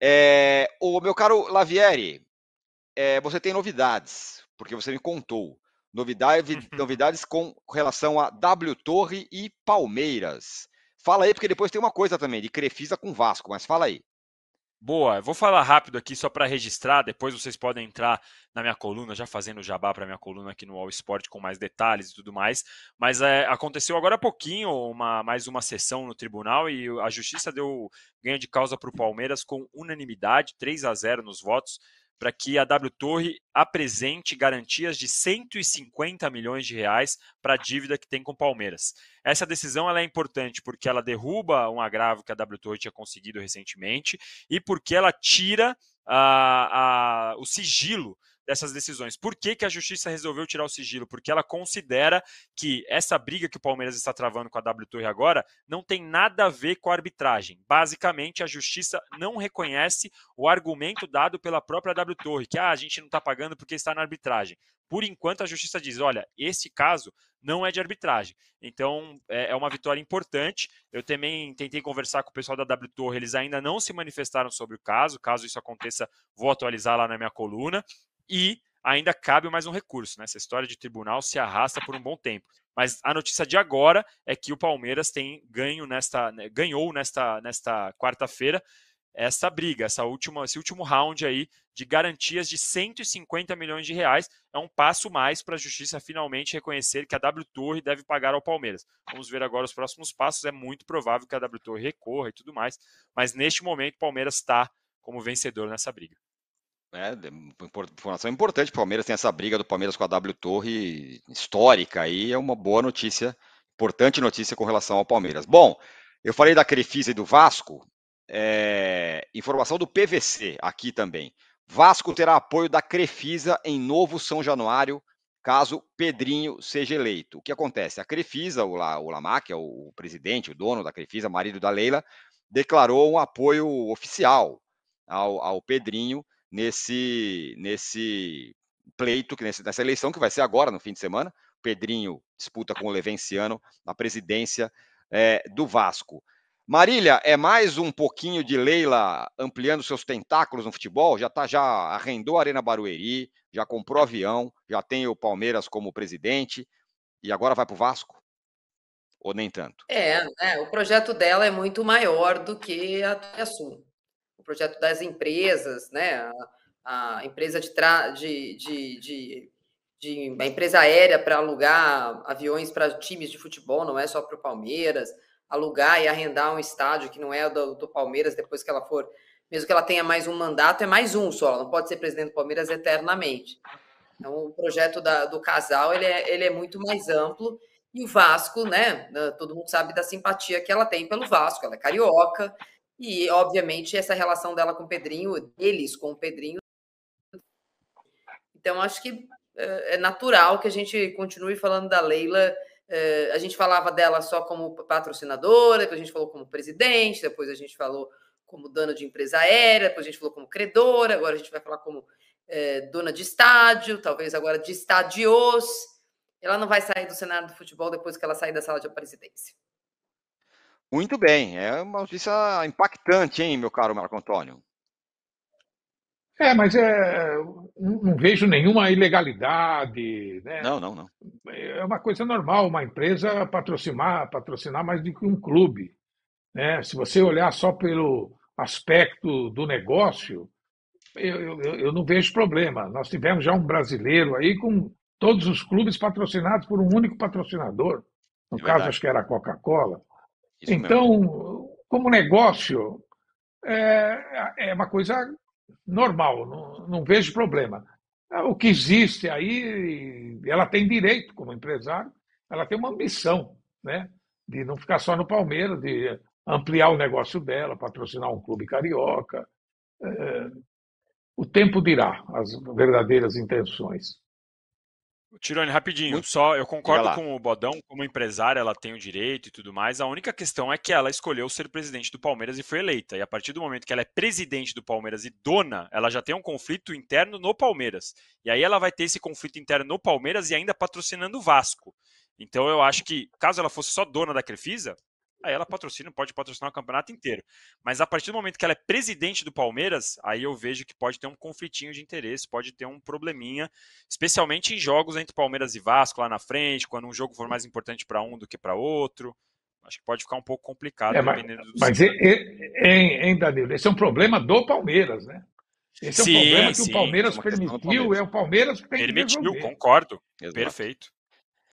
É, o meu caro Lavieri, é, você tem novidades, porque você me contou. Novidade, uhum. novidades com relação a W Torre e Palmeiras. Fala aí, porque depois tem uma coisa também, de Crefisa com Vasco, mas fala aí. Boa, vou falar rápido aqui só para registrar, depois vocês podem entrar na minha coluna, já fazendo jabá para minha coluna aqui no All Sport com mais detalhes e tudo mais. Mas é, aconteceu agora há pouquinho uma, mais uma sessão no tribunal e a justiça deu ganho de causa para o Palmeiras com unanimidade, 3 a 0 nos votos para que a W Torre apresente garantias de 150 milhões de reais para a dívida que tem com o Palmeiras. Essa decisão é importante porque ela derruba um agravo que a W Torre tinha conseguido recentemente e porque ela tira a, a, o sigilo dessas decisões. Por que, que a justiça resolveu tirar o sigilo? Porque ela considera que essa briga que o Palmeiras está travando com a W Torre agora não tem nada a ver com a arbitragem. Basicamente, a justiça não reconhece o argumento dado pela própria W Torre, que ah, a gente não está pagando porque está na arbitragem. Por enquanto, a justiça diz: olha, esse caso não é de arbitragem. Então, é, é uma vitória importante. Eu também tentei conversar com o pessoal da W Torre, eles ainda não se manifestaram sobre o caso. Caso isso aconteça, vou atualizar lá na minha coluna e ainda cabe mais um recurso. Né? Essa história de tribunal se arrasta por um bom tempo. Mas a notícia de agora é que o Palmeiras tem ganho nesta, né, ganhou nesta, nesta quarta-feira essa briga, essa última, esse último round aí de garantias de 150 milhões de reais. É um passo mais para a justiça finalmente reconhecer que a W Torre deve pagar ao Palmeiras. Vamos ver agora os próximos passos. É muito provável que a W Torre recorra e tudo mais, mas neste momento o Palmeiras está como vencedor nessa briga. Né, informação importante. O Palmeiras tem essa briga do Palmeiras com a W Torre histórica aí, é uma boa notícia, importante notícia com relação ao Palmeiras. Bom, eu falei da Crefisa e do Vasco, é, informação do PVC aqui também. Vasco terá apoio da Crefisa em novo São Januário, caso Pedrinho seja eleito. O que acontece? A Crefisa, o, La, o Lamac, é o, o presidente, o dono da Crefisa, marido da Leila, declarou um apoio oficial ao, ao Pedrinho nesse, nesse pleito, nessa eleição que vai ser agora, no fim de semana. O Pedrinho disputa com o Levenciano na presidência é, do Vasco. Marília, é mais um pouquinho de Leila ampliando seus tentáculos no futebol? Já tá, já arrendou a Arena Barueri, já comprou avião, já tem o Palmeiras como presidente e agora vai para o Vasco? Ou nem tanto? É, né, o projeto dela é muito maior do que a Sul projeto das empresas, né? A, a empresa de, tra de, de, de, de a empresa aérea para alugar aviões para times de futebol, não é só para o Palmeiras, alugar e arrendar um estádio que não é do, do Palmeiras depois que ela for, mesmo que ela tenha mais um mandato, é mais um só, ela não pode ser presidente do Palmeiras eternamente. Então, o projeto da, do casal ele é, ele é muito mais amplo e o Vasco, né? Todo mundo sabe da simpatia que ela tem pelo Vasco. Ela é carioca, e, obviamente, essa relação dela com o Pedrinho, deles com o Pedrinho. Então, acho que eh, é natural que a gente continue falando da Leila. Eh, a gente falava dela só como patrocinadora, depois a gente falou como presidente, depois a gente falou como dona de empresa aérea, depois a gente falou como credora, agora a gente vai falar como eh, dona de estádio, talvez agora de estadios. Ela não vai sair do cenário do futebol depois que ela sair da sala de presidência. Muito bem, é uma notícia impactante, hein, meu caro Marco Antônio? É, mas é, não vejo nenhuma ilegalidade. Né? Não, não, não. É uma coisa normal uma empresa patrocinar, patrocinar mais do que um clube. Né? Se você olhar só pelo aspecto do negócio, eu, eu, eu não vejo problema. Nós tivemos já um brasileiro aí com todos os clubes patrocinados por um único patrocinador. No é caso, acho que era a Coca-Cola. Isso então, mesmo. como negócio, é, é, uma coisa normal, não, não vejo problema. O que existe aí, ela tem direito, como empresário, ela tem uma ambição, né? De não ficar só no Palmeiras, de ampliar o negócio dela, patrocinar um clube carioca. É, o tempo dirá as verdadeiras intenções. Tirone, rapidinho, Muito... só eu concordo com o Bodão, como empresária, ela tem o direito e tudo mais. A única questão é que ela escolheu ser presidente do Palmeiras e foi eleita. E a partir do momento que ela é presidente do Palmeiras e dona, ela já tem um conflito interno no Palmeiras. E aí ela vai ter esse conflito interno no Palmeiras e ainda patrocinando o Vasco. Então eu acho que, caso ela fosse só dona da Crefisa, aí ela patrocina, pode patrocinar o campeonato inteiro. Mas a partir do momento que ela é presidente do Palmeiras, aí eu vejo que pode ter um conflitinho de interesse, pode ter um probleminha, especialmente em jogos entre Palmeiras e Vasco lá na frente, quando um jogo for mais importante para um do que para outro. Acho que pode ficar um pouco complicado. É, mas, mas é, hein, Danilo, esse é um problema do Palmeiras, né? Esse sim, é um problema que sim, o Palmeiras é permitiu, é Palmeiras. é o Palmeiras que tem permitiu, que resolver. concordo. Exato. Perfeito.